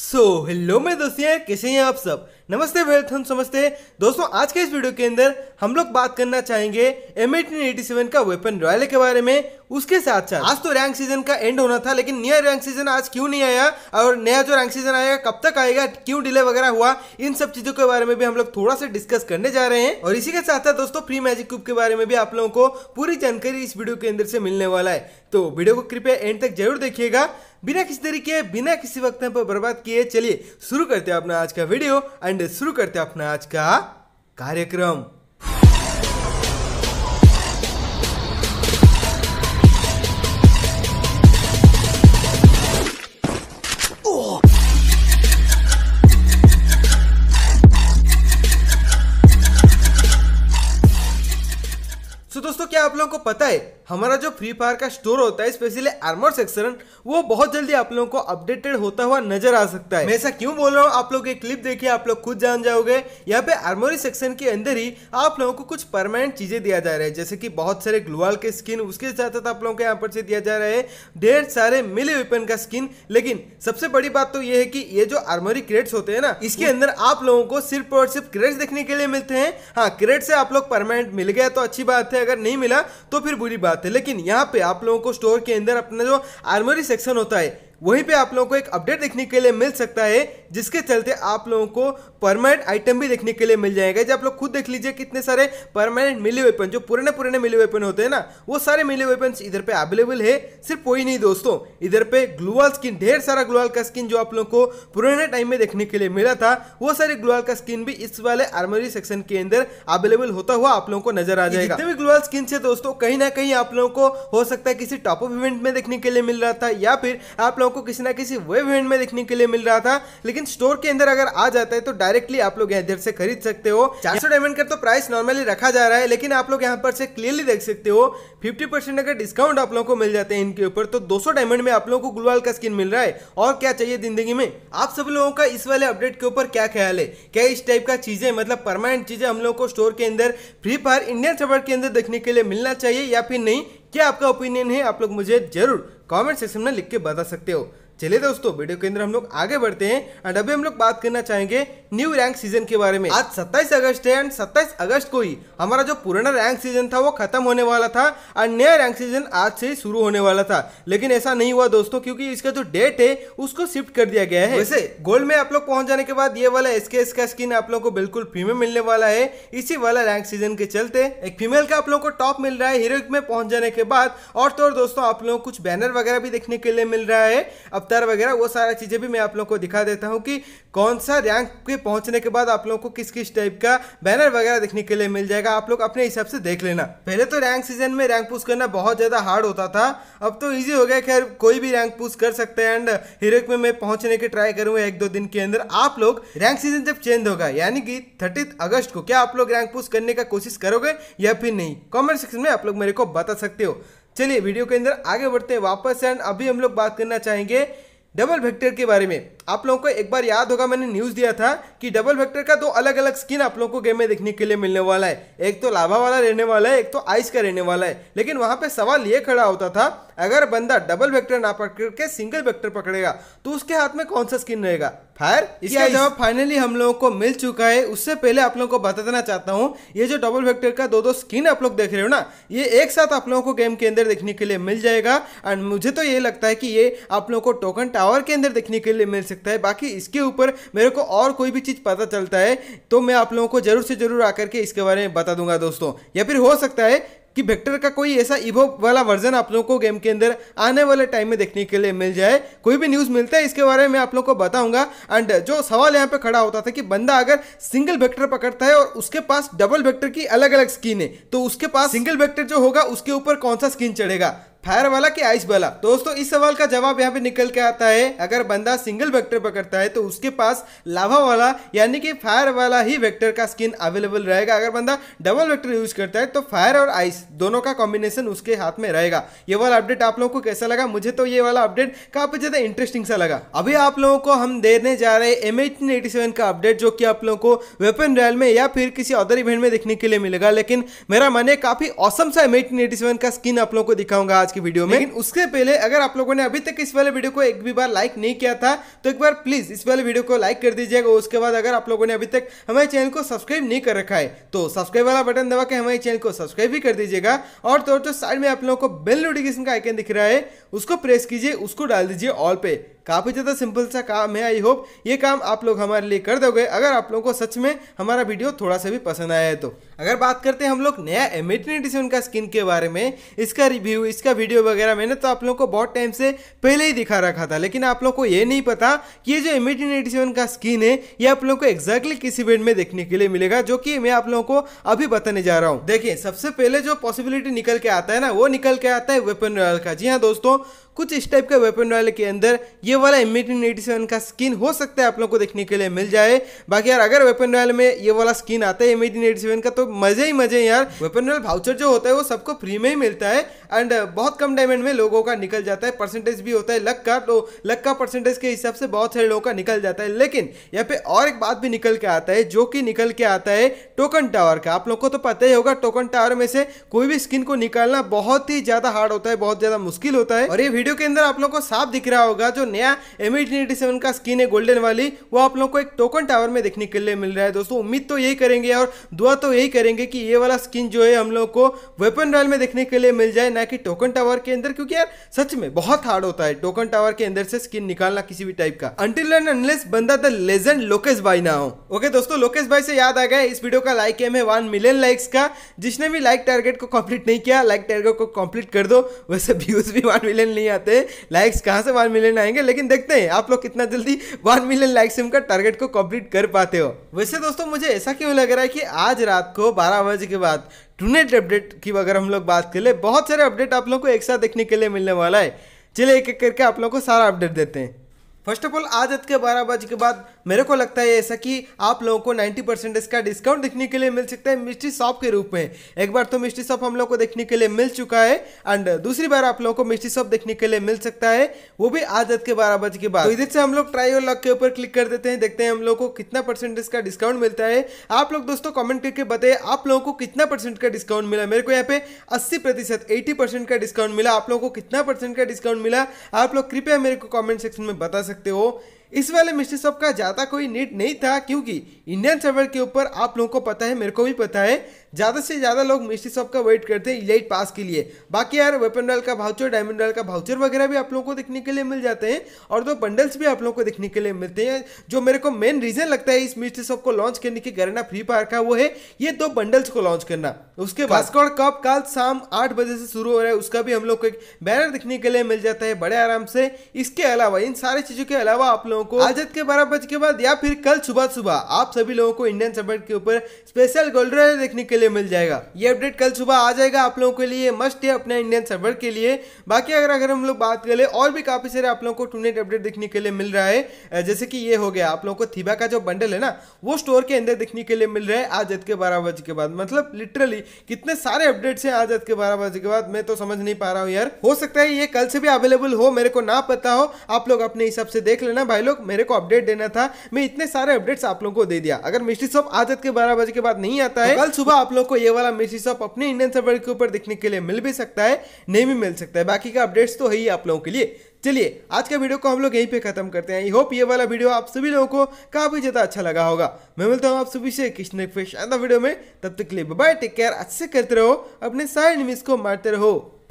सो so, hello मैं दोस्ती कैसे हैं आप सब नमस्ते वेलथम समझते दोस्तों आज के इस वीडियो के अंदर हम लोग बात करना चाहेंगे एम एटीन का वेपन रॉयल के बारे में उसके साथ साथ आज तो रैंक सीजन का एंड होना था लेकिन नया रैंक सीजन आज क्यों नहीं आया और नया जो रैंक सीजन आएगा कब तक आएगा क्यों डिले वगैरह हुआ इन सब चीजों के बारे में भी हम लोग थोड़ा सा डिस्कस करने जा रहे हैं और इसी के साथ साथ दोस्तों फ्री मैजिक क्यूब के बारे में भी आप लोगों को पूरी जानकारी इस वीडियो के अंदर से मिलने वाला है तो वीडियो को कृपया एंड तक जरूर देखिएगा बिना किसी तरीके बिना किसी वक्त पर बर्बाद किए चलिए शुरू करते हैं अपना आज का वीडियो एंड शुरू करते हैं अपना आज का कार्यक्रम दोस्तों क्या आप लोगों को पता है हमारा जो फ्री फायर का स्टोर होता है स्पेशली आर्मर सेक्शन वो बहुत जल्दी आप लोगों को अपडेटेड होता हुआ नजर आ सकता है मैं ऐसा क्यों बोल रहा हूँ आप लोग एक क्लिप देखिए आप लोग खुद जान जाओगे यहाँ पे आर्मोरी सेक्शन के अंदर ही आप लोगों को कुछ परमानेंट चीजें दिया जा रहा है जैसे कि बहुत सारे ग्लूवाल के स्किन उसके साथ साथ आप लोगों को यहाँ पर से दिया जा रहा है ढेर सारे मिले वेपन का स्किन लेकिन सबसे बड़ी बात तो ये है कि ये जो आर्मोरी क्रेड्स होते हैं ना इसके अंदर आप लोगों को सिर्फ और सिर्फ क्रेड्स देखने के लिए मिलते हैं हाँ क्रेड से आप लोग परमानेंट मिल गया तो अच्छी बात है अगर नहीं मिला तो फिर बुरी बात है लेकिन यहाँ पे आप लोगों को स्टोर के अंदर अपना जो आर्मरी सेक्शन होता है वहीं पे आप लोगों को एक अपडेट देखने के लिए मिल सकता है जिसके चलते आप लोगों को परमानेंट आइटम भी देखने के लिए मिल जाएगा जब आप लोग खुद देख लीजिए कितने सारे परमानेंट मिले वेपन जो पुराने पुराने मिले वेपन होते हैं ना वो सारे मिले वेपन इधर पे अवेलेबल है सिर्फ वही नहीं दोस्तों इधर पे ग्लोअल स्किन ढेर सारा ग्लोअल का स्किन जो आप लोगों को पुराने टाइम में देखने के लिए मिला था वो सारे ग्लोअल का स्किन भी इस वाले आर्मरी सेक्शन के अंदर अवेलेबल होता हुआ आप लोगों को नजर आ जाएगा जितने भी ग्लूअल स्किन है दोस्तों कहीं ना कहीं आप लोगों को हो सकता है किसी टॉप ऑफ इवेंट में देखने के लिए मिल रहा था या फिर आप लोगों को किसी ना किसी वेब इवेंट में देखने के लिए मिल रहा था लेकिन स्टोर के अंदर अगर आ जाता है तो डायरेक्टली आप लोग यहाँ इधर से खरीद सकते हो चार सौ डायमंड का तो प्राइस नॉर्मली रखा जा रहा है लेकिन आप लोग यहाँ पर से क्लियरली देख सकते हो फिफ्टी परसेंट अगर डिस्काउंट आप लोगों को मिल जाते हैं इनके ऊपर तो 200 डायमंड में आप लोगों को गुलवाल का स्किन मिल रहा है और क्या चाहिए जिंदगी में आप सब लोगों का इस वाले अपडेट के ऊपर क्या ख्याल है क्या इस टाइप का चीजें मतलब परमानेंट चीजें हम लोग को स्टोर के अंदर फ्री फायर इंडियन सर्वर के अंदर देखने के लिए मिलना चाहिए या फिर नहीं क्या आपका ओपिनियन है आप लोग मुझे जरूर कमेंट सेक्शन में लिख के बता सकते हो चले दोस्तों वीडियो के अंदर हम लोग आगे बढ़ते हैं एंड अभी हम लोग बात करना चाहेंगे न्यू रैंक सीजन के बारे में आज 27 अगस्त है एंड 27 अगस्त को ही हमारा जो पुराना रैंक सीजन था वो खत्म होने वाला था एंड नया रैंक सीजन आज से ही शुरू होने वाला था लेकिन ऐसा नहीं हुआ दोस्तों क्योंकि इसका जो डेट है उसको शिफ्ट कर दिया गया है वैसे गोल्ड में आप लोग पहुंच जाने के बाद ये वाला एसके का स्किन आप लोग को बिल्कुल फीमेल मिलने वाला है इसी वाला रैंक सीजन के चलते एक फीमेल का आप लोग को टॉप मिल रहा है हीरो में पहुंच जाने के बाद और तो दोस्तों आप लोग कुछ बैनर वगैरह भी देखने के लिए मिल रहा है अब अवतार वगैरह वो सारा चीज़ें भी मैं आप लोगों को दिखा देता हूँ कि कौन सा रैंक के पहुँचने के बाद आप लोगों को किस किस टाइप का बैनर वगैरह देखने के लिए मिल जाएगा आप लोग अपने हिसाब से देख लेना पहले तो रैंक सीजन में रैंक पुश करना बहुत ज़्यादा हार्ड होता था अब तो ईजी हो गया खैर कोई भी रैंक पुश कर सकते हैं एंड हीरोक में मैं पहुँचने की ट्राई करूँगा एक दो दिन के अंदर आप लोग रैंक सीजन जब चेंज होगा यानी कि थर्टी अगस्त को क्या आप लोग रैंक पुश करने का कोशिश करोगे या फिर नहीं कॉमेंट सेक्शन में आप लोग मेरे को बता सकते हो चलिए वीडियो के अंदर आगे बढ़ते हैं वापस एंड अभी हम लोग बात करना चाहेंगे डबल वेक्टर के बारे में आप लोगों को एक बार याद होगा मैंने न्यूज़ दिया था कि डबल वेक्टर का दो अलग अलग स्किन आप लोगों को गेम में देखने के लिए मिलने वाला है एक तो लाभा वाला रहने वाला है एक तो आइस का रहने वाला है लेकिन वहाँ पे सवाल ये खड़ा होता था अगर बंदा डबल वेक्टर ना पकड़ के सिंगल वेक्टर पकड़ेगा तो उसके हाथ में कौन सा स्किन रहेगा फायर इसका जवाब फाइनली हम लोगों को मिल चुका है उससे पहले आप लोगों को बता देना चाहता हूँ ये जो डबल वेक्टर का दो दो स्किन आप लोग देख रहे हो ना ये एक साथ आप लोगों को गेम के अंदर देखने के लिए मिल जाएगा एंड मुझे तो ये लगता है कि ये आप लोगों को टोकन टावर के अंदर देखने के लिए मिल सकता है बाकी इसके ऊपर मेरे को और कोई भी चीज़ पता चलता है तो मैं आप लोगों को जरूर से जरूर आकर के इसके बारे में बता दूंगा दोस्तों या फिर हो सकता है कि वेक्टर का कोई ऐसा इवो वाला वर्जन आप लोगों को गेम के अंदर आने वाले टाइम में देखने के लिए मिल जाए कोई भी न्यूज़ मिलता है इसके बारे में आप लोग को बताऊंगा एंड जो सवाल यहाँ पे खड़ा होता था कि बंदा अगर सिंगल वेक्टर पकड़ता है और उसके पास डबल वेक्टर की अलग अलग स्किन है तो उसके पास सिंगल वेक्टर जो होगा उसके ऊपर कौन सा स्किन चढ़ेगा फायर वाला कि आइस वाला दोस्तों इस सवाल का जवाब यहाँ पे निकल के आता है अगर बंदा सिंगल वेक्टर पकड़ता है तो उसके पास लावा वाला यानी कि फायर वाला ही वेक्टर का स्किन अवेलेबल रहेगा अगर बंदा डबल वेक्टर यूज करता है तो फायर और आइस दोनों का कॉम्बिनेशन उसके हाथ में रहेगा ये वाला अपडेट आप लोगों को कैसा लगा मुझे तो ये वाला अपडेट काफी ज्यादा इंटरेस्टिंग सा लगा अभी आप लोगों को हम देने जा रहे एम का अपडेट जो कि आप लोगों को वेपन रॉयल में या फिर किसी अदर इवेंट में देखने के लिए मिलेगा लेकिन मेरा मन है काफी औसम सा एम का स्किन आप लोगों को दिखाऊंगा आज आज की वीडियो में लेकिन उसके पहले अगर आप लोगों ने अभी तक इस वाले वीडियो को एक भी बार लाइक नहीं किया था तो एक बार प्लीज इस वाले वीडियो को लाइक कर दीजिएगा उसके बाद अगर आप लोगों ने अभी तक हमारे चैनल को सब्सक्राइब नहीं कर रखा है तो सब्सक्राइब वाला बटन दबा के हमारे चैनल को सब्सक्राइब भी कर दीजिएगा तो और तो साइड में आप लोगों को बेल नोटिफिकेशन का आइकन दिख रहा है उसको प्रेस कीजिए उसको डाल दीजिए ऑल पे काफ़ी ज़्यादा सिंपल सा काम है आई होप ये काम आप लोग हमारे लिए कर दोगे अगर आप लोगों को सच में हमारा वीडियो थोड़ा सा भी पसंद आया है तो अगर बात करते हैं हम लोग नया एम सेवन का स्किन के बारे में इसका रिव्यू इसका वीडियो वगैरह मैंने तो आप लोगों को बहुत टाइम से पहले ही दिखा रखा था लेकिन आप लोग को ये नहीं पता कि ये जो एम सेवन का स्किन है ये आप लोगों को एक्जैक्टली किस इवेंट में देखने के लिए मिलेगा जो कि मैं आप लोगों को अभी बताने जा रहा हूँ देखिए सबसे पहले जो पॉसिबिलिटी निकल के आता है ना वो निकल के आता है वेपन रॉयल का जी हाँ दोस्तों कुछ इस टाइप के वेपन रॉयल के अंदर ये वाला एम एटी का स्किन हो सकता है आप लोग को देखने के लिए मिल जाए बाकी यार अगर वेपन रॉयल में ये वाला स्किन आता है इमिटिन एटी का तो मजे ही मजे यार वेपन रॉयल भाउचर जो होता है वो सबको फ्री में ही मिलता है एंड बहुत कम डायमंड में लोगों का निकल जाता है परसेंटेज भी होता है लक का तो लक का परसेंटेज के हिसाब से बहुत सारे लोगों का निकल जाता है लेकिन यहाँ पे और एक बात भी निकल के आता है जो कि निकल के आता है टोकन टावर का आप लोग को तो पता ही होगा टोकन टावर में से कोई भी स्किन को निकालना बहुत ही ज्यादा हार्ड होता है बहुत ज्यादा मुश्किल होता है और ये वीडियो के अंदर आप लोग को साफ दिख रहा होगा जो नया एम एटीन का स्किन है गोल्डन वाली वो आप लोग को एक टोकन टावर में देखने के लिए मिल रहा है दोस्तों उम्मीद तो यही करेंगे और दुआ तो यही करेंगे कि ये वाला स्किन जो है हम लोग को वेपन रॉयल में देखने के लिए मिल जाए ना कि टोकन टावर के अंदर क्योंकि यार सच में बहुत हार्ड होता है टोकन टावर के अंदर से स्किन निकालना किसी भी टाइप का अंटिल अनलेस बंदा द लेजेंड लोकेश भाई ना हो ओके दोस्तों लोकेश भाई से याद आ गया इस वीडियो का लाइक एम है वन मिलियन लाइक्स का जिसने भी लाइक टारगेट को कंप्लीट नहीं किया लाइक टारगेट को कंप्लीट कर दो वैसे व्यूज भी वन मिलियन नहीं नहीं आते हैं लाइक्स कहाँ से वन मिलियन आएंगे लेकिन देखते हैं आप लोग कितना जल्दी वन मिलियन लाइक्स का टारगेट को कंप्लीट कर पाते हो वैसे दोस्तों मुझे ऐसा क्यों लग रहा है कि आज रात को बारह बजे के बाद टूनेट अपडेट की अगर हम लोग बात करें बहुत सारे अपडेट आप लोग को एक साथ देखने के लिए मिलने वाला है चलिए एक एक करके आप लोग को सारा अपडेट देते हैं फर्स्ट ऑफ ऑल आज रात के बारह बजे के बाद मेरे को लगता है ऐसा कि आप लोगों को 90 परसेंट इसका डिस्काउंट देखने के लिए मिल सकता है मिस्ट्री शॉप के रूप में एक बार तो मिस्ट्री शॉप हम लोग को देखने के लिए मिल चुका है एंड दूसरी बार आप लोगों को मिस्ट्री शॉप देखने के लिए मिल सकता है वो भी आज रात के बारह बजे के बाद तो इधर से हम लोग ट्राई और लॉक के ऊपर क्लिक कर देते हैं देखते हैं हम लोग को कितना परसेंट इसका डिस्काउंट मिलता है आप लोग दोस्तों कॉमेंट करके बताए आप लोगों को कितना परसेंट का डिस्काउंट मिला मेरे को यहाँ पे अस्सी प्रतिशत एटी परसेंट का डिस्काउंट मिला आप लोगों को कितना परसेंट का डिस्काउंट मिला आप लोग कृपया मेरे को कॉमेंट सेक्शन में बता सकते हो इस वाले मिस्ट्री शॉप का ज़्यादा कोई नीड नहीं था क्योंकि इंडियन सर्वर के ऊपर आप लोगों को पता है मेरे को भी पता है ज़्यादा से ज़्यादा लोग मिस्ट्री शॉप का वेट करते हैं इलाइट पास के लिए बाकी यार वेपन डॉल का भाउचर डायमंड डॉल का भाउचर वगैरह भी आप लोगों को देखने के लिए मिल जाते हैं और दो बंडल्स भी आप लोगों को देखने के लिए मिलते हैं जो मेरे को मेन रीज़न लगता है इस मिस्ट्री शॉप को लॉन्च करने की गरना फ्री फायर का वो है ये दो बंडल्स को लॉन्च करना उसके बाद कप कल शाम आठ बजे से शुरू हो रहा है उसका भी हम लोग को एक बैनर देखने के लिए मिल जाता है बड़े आराम से इसके अलावा इन सारी चीज़ों के अलावा आप लोगों को आज के बारह बजे के बाद या फिर कल सुबह सुबह आप सभी लोगों को इंडियन सबर्ट के ऊपर स्पेशल गोल्ड देखने के लिए लिए मिल जाएगा ये अपडेट कल सुबह आ जाएगा आप लोगों के लिए मस्ट है अपने इंडियन सर्वर के लिए बाकी अगर अगर हम लोग बात करें और भी काफ़ी सारे आप लोगों को टूनेट अपडेट देखने के लिए मिल रहा है जैसे कि ये हो गया आप लोगों को थीबा का जो बंडल है ना वो स्टोर के अंदर देखने के लिए मिल रहा है आज के बारह बजे के बाद मतलब लिटरली कितने सारे अपडेट्स हैं आज के बारह बजे के बाद मैं तो समझ नहीं पा रहा हूँ यार हो सकता है ये कल से भी अवेलेबल हो मेरे को ना पता हो आप लोग अपने हिसाब से देख लेना भाई लोग मेरे को अपडेट देना था मैं इतने सारे अपडेट्स आप लोगों को दे दिया अगर मिस्ट्री शॉप आज के बारह बजे के बाद नहीं आता है तो कल सुबह आप लोग को ये वाला मिर्ची शॉप अपने इंडियन सर्वर के ऊपर देखने के लिए मिल भी सकता है नहीं भी मिल सकता है बाकी का अपडेट्स तो है ही आप लोगों के लिए चलिए आज का वीडियो को हम लोग यहीं पे खत्म करते हैं आई होप ये वाला वीडियो आप सभी लोगों को काफी ज्यादा अच्छा लगा होगा मैं मिलता हूँ आप सभी से किशन फिश वीडियो में तब तक के लिए बाय टेक केयर अच्छे करते रहो अपने सारे निमिष को मारते रहो